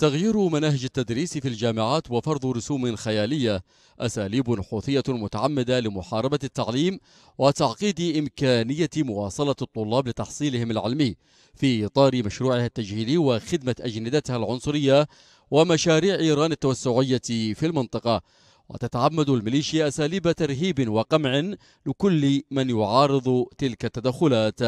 تغيير مناهج التدريس في الجامعات وفرض رسوم خيالية أساليب حوثية متعمدة لمحاربة التعليم وتعقيد إمكانية مواصلة الطلاب لتحصيلهم العلمي في إطار مشروعها التجهيلي وخدمة أجندتها العنصرية ومشاريع إيران التوسعية في المنطقة وتتعمد الميليشيا أساليب ترهيب وقمع لكل من يعارض تلك التدخلات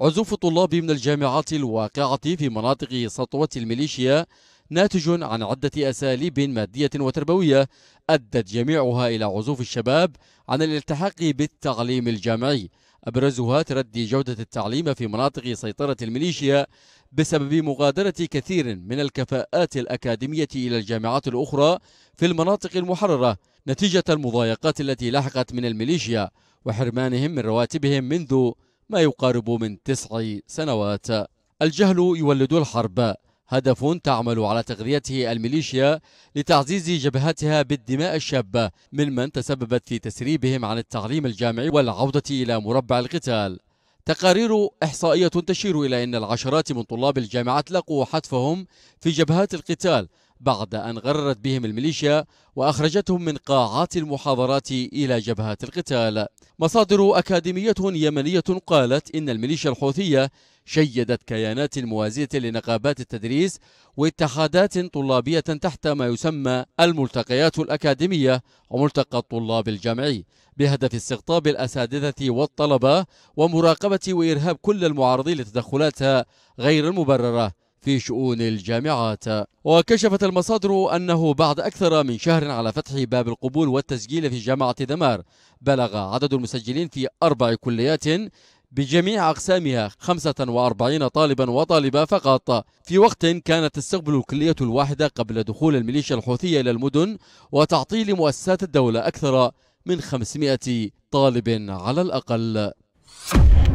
عزوف الطلاب من الجامعات الواقعة في مناطق سطوة الميليشيا ناتج عن عدة أساليب مادية وتربوية أدت جميعها إلى عزوف الشباب عن الالتحاق بالتعليم الجامعي أبرزها تردي جودة التعليم في مناطق سيطرة الميليشيا بسبب مغادرة كثير من الكفاءات الأكاديمية إلى الجامعات الأخرى في المناطق المحررة نتيجة المضايقات التي لحقت من الميليشيا وحرمانهم من رواتبهم منذ ما يقارب من تسع سنوات الجهل يولد الحرب هدف تعمل على تغذيته الميليشيا لتعزيز جبهتها بالدماء الشابة ممن تسببت في تسريبهم عن التعليم الجامعي والعودة إلى مربع القتال تقارير إحصائية تشير إلى أن العشرات من طلاب الجامعات لقوا حتفهم في جبهات القتال بعد أن غررت بهم الميليشيا وأخرجتهم من قاعات المحاضرات إلى جبهات القتال مصادر أكاديمية يمنية قالت إن الميليشيا الحوثية شيدت كيانات موازية لنقابات التدريس واتحادات طلابية تحت ما يسمى الملتقيات الأكاديمية وملتقى الطلاب الجامعي بهدف استقطاب الأساتذة والطلبة ومراقبة وإرهاب كل المعارضين لتدخلاتها غير المبررة في شؤون الجامعات وكشفت المصادر أنه بعد أكثر من شهر على فتح باب القبول والتسجيل في جامعة دمار بلغ عدد المسجلين في أربع كليات بجميع أقسامها 45 طالبا وطالبة فقط في وقت كانت تستقبل الكلية الواحدة قبل دخول الميليشيا الحوثية إلى المدن وتعطيل مؤسسات الدولة أكثر من 500 طالب على الأقل